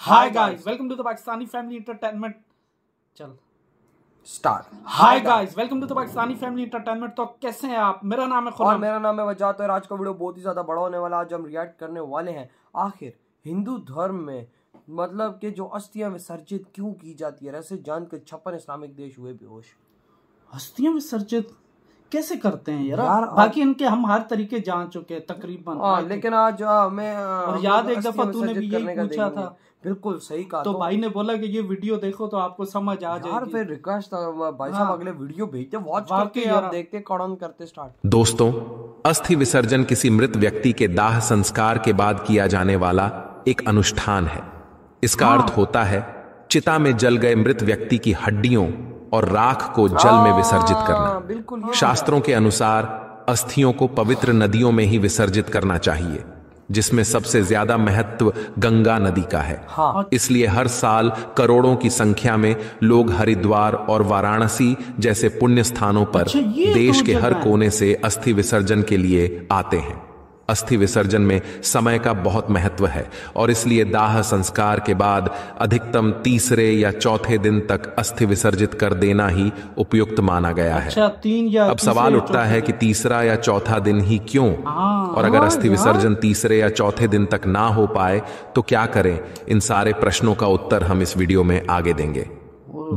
Hi guys welcome to the Pakistani family entertainment चल start hi guys welcome to the Pakistani family entertainment तो कैसे हैं आप मेरा नाम है खुर्रम और मेरा नाम है वजह तो आज का वीडियो बहुत ही ज़्यादा बड़ा होने वाला आज हम रिएक्ट करने वाले हैं आखिर हिंदू धर्म में मतलब के जो अस्थियां विसर्जित क्यों की जाती है ऐसे जान के छप्पन इस्लामिक देश हुए बेहोश अस्थियां विसर्जित कैसे करते हैं यार, यार बाकी आ... इनके हम हर तरीके जान चुके हैं तकरीबन हाँ, लेकिन आज मैं और याद मतलब एक दफा तूने भी यही पूछा था बिल्कुल सही कहा तो, तो भाई ने बोला कि ये वीडियो देखो तो आपको समझ आ जाए यार फिर रिक्वेस्ट तो भाई साहब हाँ। अगले वीडियो भेजते वॉच करके और देखते कॉडन करते स्टार्ट दोस्तों अस्थि विसर्जन किसी मृत व्यक्ति के दाह संस्कार के बाद किया जाने वाला एक अनुष्ठान है इसका हाँ। अर्थ होता है चिता में जल गए मृत व्यक्ति की हड्डियों और राख को जल में विसर्जित हाँ, करना शास्त्रों के अनुसार अस्थियों को पवित्र नदियों में ही विसर्जित करना चाहिए जिसमें सबसे ज्यादा महत्व गंगा नदी का है हाँ। इसलिए हर साल करोड़ों की संख्या में लोग हरिद्वार और वाराणसी जैसे पुण्य स्थानों पर अच्छा, देश के हर कोने से अस्थि विसर्जन के लिए आते हैं अस्थि विसर्जन में समय का बहुत महत्व है और इसलिए दाह संस्कार के बाद अधिकतम तीसरे या चौथे दिन तक अस्थि विसर्जित कर देना ही उपयुक्त माना गया है अच्छा, तीन या अब सवाल उठता है कि तीसरा या चौथा दिन ही क्यों हाँ, और अगर हाँ अस्थि विसर्जन तीसरे या चौथे दिन तक ना हो पाए तो क्या करें इन सारे प्रश्नों का उत्तर हम इस वीडियो में आगे देंगे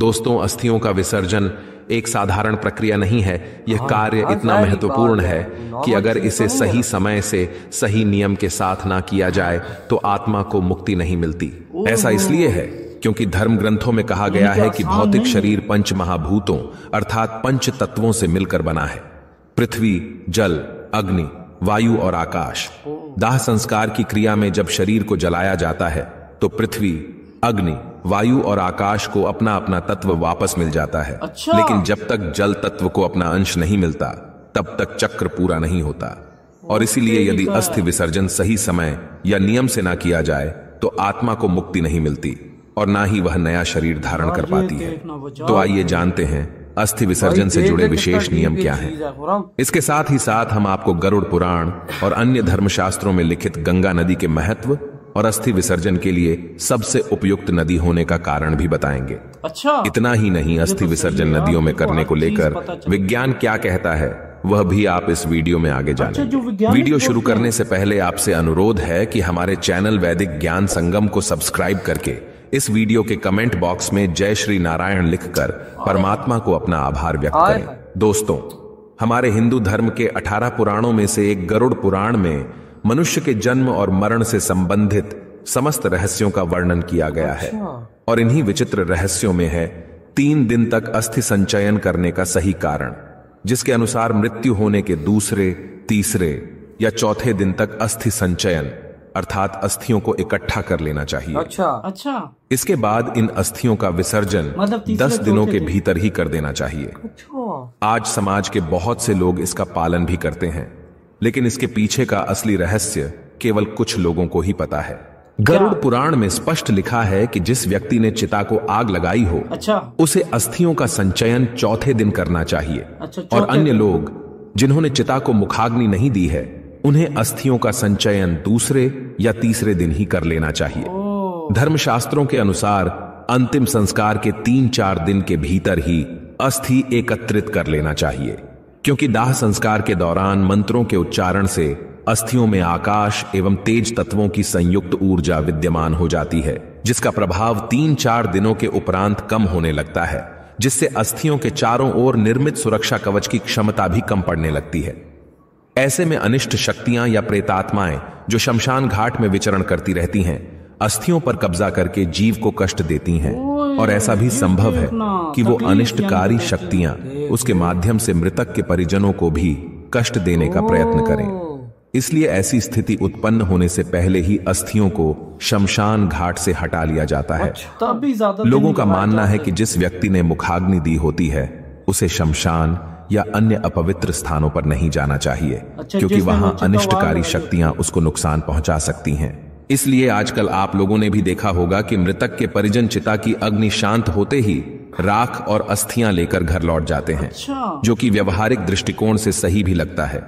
दोस्तों अस्थियों का विसर्जन एक साधारण प्रक्रिया नहीं है यह हाँ, कार्य हाँ, इतना महत्वपूर्ण है कि अगर इसे सही समय से सही नियम के साथ ना किया जाए तो आत्मा को मुक्ति नहीं मिलती ऐसा इसलिए है क्योंकि धर्म ग्रंथों में कहा गया है कि भौतिक शरीर पंच महाभूतों अर्थात पंच तत्वों से मिलकर बना है पृथ्वी जल अग्नि वायु और आकाश दाह संस्कार की क्रिया में जब शरीर को जलाया जाता है तो पृथ्वी अग्नि वायु और आकाश को अपना अपना तत्व वापस मिल जाता है अच्छा। लेकिन जब तक जल तत्व को अपना अंश नहीं मिलता तब तक चक्र पूरा नहीं होता और इसीलिए यदि अस्थि विसर्जन सही समय या नियम से ना किया जाए तो आत्मा को मुक्ति नहीं मिलती और ना ही वह नया शरीर धारण कर पाती है तो आइए जानते हैं अस्थि विसर्जन से जुड़े विशेष नियम क्या हैं। इसके साथ ही साथ हम आपको गरुड़ पुराण और अन्य धर्मशास्त्रों में लिखित गंगा नदी के महत्व और अस्थि विसर्जन के लिए सबसे उपयुक्त नदी होने का कारण भी बताएंगे अच्छा इतना ही नहीं तो अस्थि विसर्जन नदियों में करने को लेकर विज्ञान क्या कहता है वह भी आप इस वीडियो में आगे जाने अच्छा, वीडियो शुरू करने से पहले आपसे अनुरोध है कि हमारे चैनल वैदिक ज्ञान संगम को सब्सक्राइब करके इस वीडियो के कमेंट बॉक्स में जय श्री नारायण लिखकर परमात्मा को अपना आभार व्यक्त करें दोस्तों हमारे हिंदू धर्म के 18 पुराणों में से एक गरुड़ पुराण में मनुष्य के जन्म और मरण से संबंधित समस्त रहस्यों का वर्णन किया गया है अच्छा। और इन्हीं विचित्र रहस्यों में है तीन दिन तक अस्थि संचयन करने का सही कारण जिसके अनुसार मृत्यु होने के दूसरे तीसरे या चौथे दिन तक अस्थि संचयन अर्थात अस्थियों को इकट्ठा कर लेना चाहिए अच्छा अच्छा इसके बाद इन अस्थियों का विसर्जन मतलब दस दिनों के भीतर ही कर देना चाहिए अच्छा। आज समाज के बहुत से लोग इसका पालन भी करते हैं लेकिन इसके पीछे का असली रहस्य केवल कुछ लोगों को ही पता है गरुड़ पुराण में स्पष्ट लिखा है कि जिस व्यक्ति ने चिता को आग लगाई हो अच्छा। उसे अस्थियों का संचयन चौथे दिन करना चाहिए अच्छा, और अन्य लोग जिन्होंने चिता को मुखाग्नि नहीं दी है उन्हें अस्थियों का संचयन दूसरे या तीसरे दिन ही कर लेना चाहिए धर्मशास्त्रों के अनुसार अंतिम संस्कार के तीन चार दिन के भीतर ही अस्थि एकत्रित कर लेना चाहिए क्योंकि दाह संस्कार के दौरान मंत्रों के उच्चारण से अस्थियों में आकाश एवं तेज तत्वों की संयुक्त ऊर्जा विद्यमान हो जाती है जिसका प्रभाव तीन चार दिनों के उपरांत कम होने लगता है जिससे अस्थियों के चारों ओर निर्मित सुरक्षा कवच की क्षमता भी कम पड़ने लगती है ऐसे में अनिष्ट शक्तियां या प्रेतात्माएं जो शमशान घाट में विचरण करती रहती हैं अस्थियों पर कब्जा करके जीव को कष्ट देती हैं और ऐसा भी संभव है कि वो अनिष्टकारी शक्तियां उसके माध्यम से मृतक के परिजनों को भी कष्ट देने का प्रयत्न करें इसलिए ऐसी स्थिति उत्पन्न होने से पहले ही अस्थियों को शमशान घाट से हटा लिया जाता है अच्छा, तो लोगों का मानना है कि जिस व्यक्ति ने मुखाग्नि दी होती है उसे शमशान या अन्य अपवित्र स्थानों पर नहीं जाना चाहिए अच्छा, क्योंकि वहां तो अनिष्टकारी शक्तियां उसको नुकसान पहुंचा सकती हैं इसलिए आजकल आप लोगों ने भी देखा होगा कि मृतक के परिजन चिता की अग्नि शांत होते ही राख और अस्थियां लेकर घर लौट जाते हैं अच्छा। जो कि व्यवहारिक दृष्टिकोण से सही भी लगता है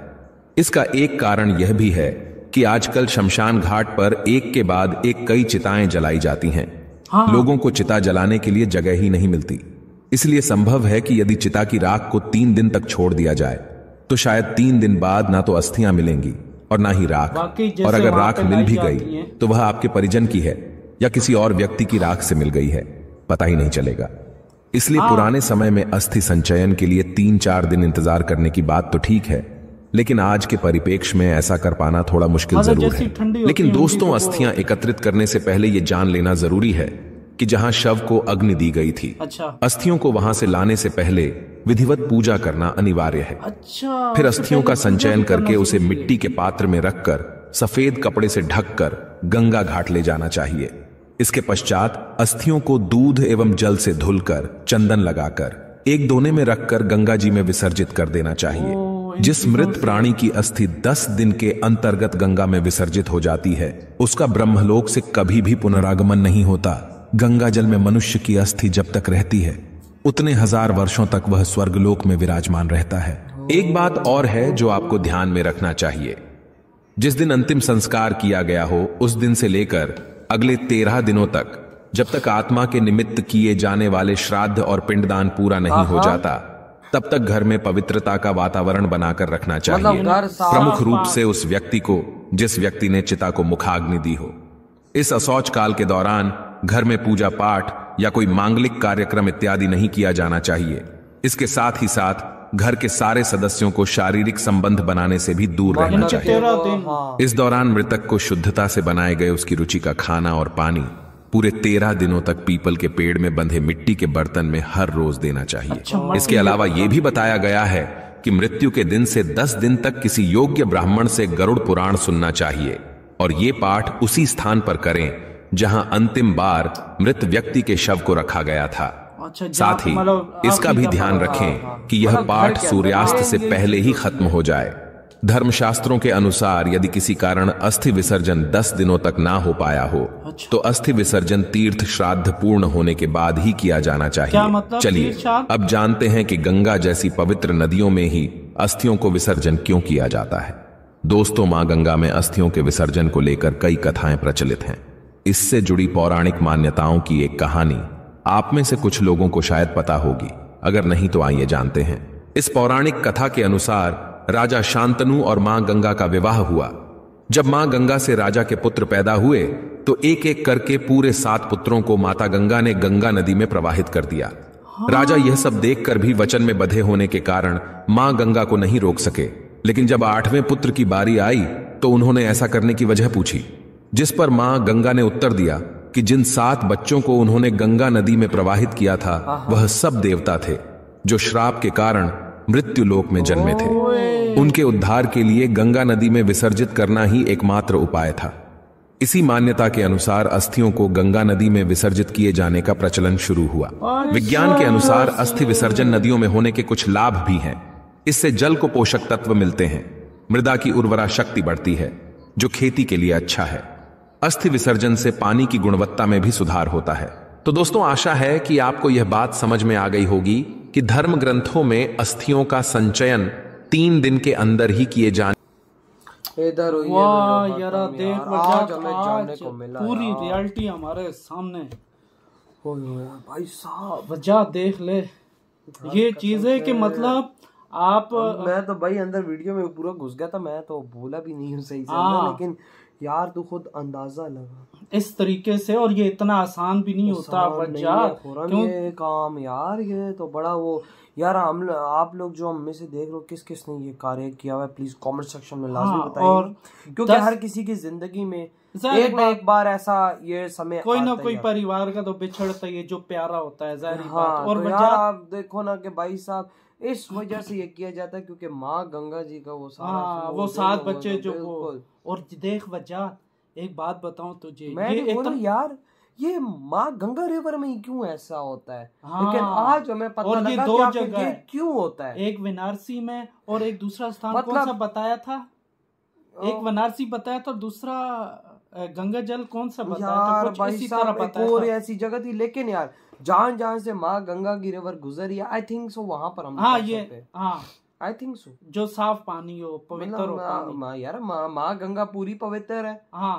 इसका एक कारण यह भी है कि आजकल शमशान घाट पर एक के बाद एक कई चिताएं जलाई जाती हैं हाँ। लोगों को चिता जलाने के लिए जगह ही नहीं मिलती इसलिए संभव है कि यदि चिता की राख को तीन दिन तक छोड़ दिया जाए तो शायद तीन दिन बाद ना तो अस्थियां मिलेंगी और ना ही राख और अगर राख मिल भी गई तो वह आपके परिजन की है या किसी और व्यक्ति की राख से मिल गई है पता ही नहीं चलेगा इसलिए हाँ। पुराने समय में अस्थि संचयन के लिए तीन चार दिन इंतजार करने की बात तो ठीक है लेकिन आज के परिपेक्ष में ऐसा कर पाना थोड़ा मुश्किल मतलब जरूर है लेकिन दोस्तों तो अस्थियां एकत्रित करने से पहले यह जान लेना जरूरी है कि जहां शव को अग्नि दी गई थी अच्छा अस्थियों को वहां से लाने से पहले विधिवत पूजा करना अनिवार्य है अच्छा फिर तो अस्थियों का संचयन करके उसे मिट्टी के पात्र में रखकर सफेद कपड़े से ढककर गंगा घाट ले जाना चाहिए इसके पश्चात अस्थियों को दूध एवं जल से धुलकर चंदन लगाकर एक दोने में रखकर गंगा जी में विसर्जित कर देना चाहिए जिस मृत प्राणी की अस्थि दस दिन के अंतर्गत गंगा में विसर्जित हो जाती है उसका ब्रह्मलोक से कभी भी पुनरागमन नहीं होता गंगा जल में मनुष्य की अस्थि जब तक रहती है उतने हजार वर्षों तक वह स्वर्गलोक में विराजमान रहता है एक बात और है जो आपको ध्यान में रखना चाहिए जिस दिन अंतिम संस्कार किया गया हो उस दिन से लेकर अगले तेरह दिनों तक जब तक आत्मा के निमित्त किए जाने वाले श्राद्ध और पिंडदान पूरा नहीं हो जाता तब तक घर में पवित्रता का वातावरण बनाकर रखना मतलब चाहिए प्रमुख रूप से उस व्यक्ति को जिस व्यक्ति ने चिता को मुखाग्नि दी हो इस असौच काल के दौरान घर में पूजा पाठ या कोई मांगलिक कार्यक्रम इत्यादि नहीं किया जाना चाहिए इसके साथ ही साथ घर के सारे सदस्यों को शारीरिक संबंध बनाने से भी दूर रहना चाहिए हाँ। इस दौरान मृतक को शुद्धता से बनाए गए उसकी रुचि का खाना और पानी पूरे तेरह दिनों तक पीपल के पेड़ में बंधे मिट्टी के बर्तन में हर रोज देना चाहिए अच्छा, इसके अलावा यह भी बताया गया है कि मृत्यु के दिन से दस दिन तक किसी योग्य ब्राह्मण से गरुड़ पुराण सुनना चाहिए और ये पाठ उसी स्थान पर करें जहां अंतिम बार मृत व्यक्ति के शव को रखा गया था अच्छा, साथ ही मतलब इसका भी ध्यान रखें हाँ, हाँ। कि यह मतलब पाठ सूर्यास्त हाँ, से पहले ही खत्म हो जाए धर्मशास्त्रों के अनुसार यदि किसी कारण अस्थि विसर्जन दस दिनों तक ना हो पाया हो अच्छा। तो अस्थि विसर्जन तीर्थ श्राद्ध पूर्ण होने के बाद ही किया जाना चाहिए मतलब चलिए अब जानते हैं कि गंगा जैसी पवित्र नदियों में ही अस्थियों को विसर्जन क्यों किया जाता है दोस्तों माँ गंगा में अस्थियों के विसर्जन को लेकर कई कथाएं प्रचलित हैं इससे जुड़ी पौराणिक मान्यताओं की एक कहानी आप में से कुछ लोगों को शायद पता होगी अगर नहीं तो आइए जानते हैं इस पौराणिक कथा के अनुसार राजा शांतनु और मां गंगा का विवाह हुआ जब मां गंगा से राजा के पुत्र पैदा हुए तो एक एक करके पूरे सात पुत्रों को माता गंगा ने गंगा नदी में प्रवाहित कर दिया राजा यह सब देखकर भी वचन में बधे होने के कारण मां गंगा को नहीं रोक सके लेकिन जब आठवें पुत्र की बारी आई तो उन्होंने ऐसा करने की वजह पूछी जिस पर मां गंगा ने उत्तर दिया कि जिन सात बच्चों को उन्होंने गंगा नदी में प्रवाहित किया था वह सब देवता थे जो श्राप के कारण मृत्यु लोक में जन्मे थे उनके उद्धार के लिए गंगा नदी में विसर्जित करना ही एकमात्र उपाय था इसी मान्यता के अनुसार अस्थियों को गंगा नदी में विसर्जित किए जाने का प्रचलन शुरू हुआ विज्ञान के अनुसार अस्थि विसर्जन नदियों में होने के कुछ लाभ भी हैं इससे जल को पोषक तत्व मिलते हैं मृदा की उर्वरा शक्ति बढ़ती है जो खेती के लिए अच्छा है अस्थि विसर्जन से पानी की गुणवत्ता में भी सुधार होता है तो दोस्तों आशा है कि आपको यह बात समझ में आ गई होगी कि धर्म ग्रंथों में अस्थियों का संचयन तीन दिन के अंदर ही किए जाने इधर पूरी रियलिटी हमारे सामने भाई साहब वजह देख ले ये चीज है कि मतलब आप मैं तो भाई अंदर वीडियो में पूरा घुस गया था मैं तो बोला भी नहीं हूँ सही से हाँ। लेकिन यार तू तो खुद अंदाजा लगा इस तरीके से और ये इतना आसान भी नहीं होता बच्चा क्यों ये काम यार ये तो बड़ा वो यार हम आप लोग जो हमें से देख रहे हो किस किस ने ये कार्य किया हुआ है प्लीज कमेंट सेक्शन में लाजमी हाँ, बताइए और क्योंकि हर किसी की जिंदगी में एक ना एक बार ऐसा ये समय कोई ना कोई परिवार का तो बिछड़ता है जो प्यारा होता है जाहिर हाँ, बात और तो यार आप देखो ना कि भाई साहब इस वजह से ये किया जाता है क्योंकि माँ गंगा जी का वो सारा हाँ, वो सात बच्चे जो वो और देख वजह एक बात बताऊं तुझे मैं ये बोलूं यार ये माँ गंगा रिवर में ही क्यों ऐसा होता है हाँ, लेकिन आज हमें पता लगा दो जगह ये क्यों होता है एक वनारसी में और एक दूसरा स्थान मतलब, कौन सा बताया था एक वनारसी बताया था दूसरा गंगा जल कौन सा बताया था कुछ इसी तरह बताया और ऐसी जगह थी लेकिन यार जहां जहां से माँ गंगा की रिवर गुजरी आई थिंक सो वहां पर हम हाँ ये हाँ आई थिंक सो जो साफ पानी हो पवित्र हो मा, मतलब मा, यार माँ मा गंगा पूरी पवित्र है हाँ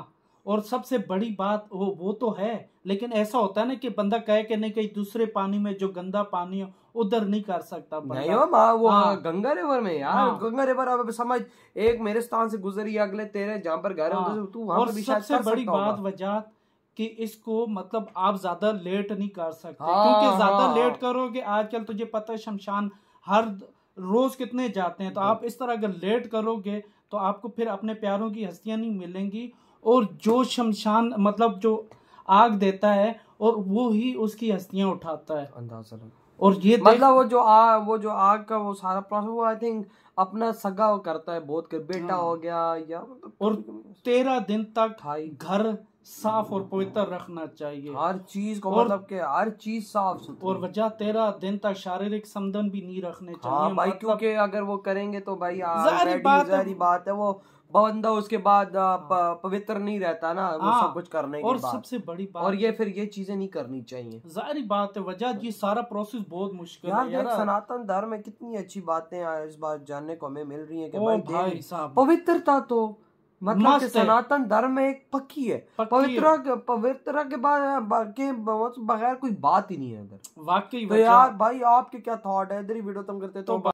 और सबसे बड़ी बात वो वो तो है लेकिन ऐसा होता है ना कि बंदा कहे कि नहीं कहीं दूसरे पानी में जो गंदा पानी हो उधर नहीं कर सकता नहीं हो वो हाँ। गंगा रिवर में यार हाँ। गंगा रिवर आप समझ एक मेरे स्थान से गुजरी अगले तेरे जहाँ पर घर हाँ। तो और सबसे बड़ी बात वजह कि इसको मतलब आप ज्यादा लेट नहीं कर सकते हाँ, क्योंकि ज्यादा हाँ, लेट करोगे आजकल तुझे पता है शमशान हर रोज कितने जाते हैं तो आप इस तरह अगर लेट करोगे तो आपको फिर अपने प्यारों की हस्तियां नहीं मिलेंगी और जो शमशान मतलब जो आग देता है और वो ही उसकी हस्तियां उठाता है अंदाजा और ये मतलब वो जो आ, वो जो आग का वो सारा प्रोसेस वो आई थिंक अपना सगा करता है बहुत कर बेटा हाँ। हो गया या मतलब और तेरह दिन तक घर साफ और पवित्र रखना चाहिए हर चीज को और, मतलब के हर चीज साफ सुथरी और वजह तेरह दिन तक शारीरिक समधन भी नहीं रखने हाँ चाहिए हाँ भाई मतलब, क्योंकि अगर वो करेंगे तो भाई जारी बात, जारी बात है वो बंदा उसके बाद हाँ। पवित्र नहीं रहता ना वो हाँ। सब कुछ करने और के और सबसे बड़ी बात और ये फिर ये चीजें नहीं करनी चाहिए जाहिर बात है वजह ये सारा प्रोसेस बहुत मुश्किल यार है यार सनातन धर्म में कितनी अच्छी बातें इस बात जानने को हमें मिल रही है कि भाई, भाई पवित्रता तो मतलब कि सनातन धर्म में एक पक्की है पवित्र पवित्र के बाद के बगैर कोई बात ही नहीं है इधर वाकई तो यार भाई आपके क्या थॉट है इधर ही वीडियो तुम करते तो, तो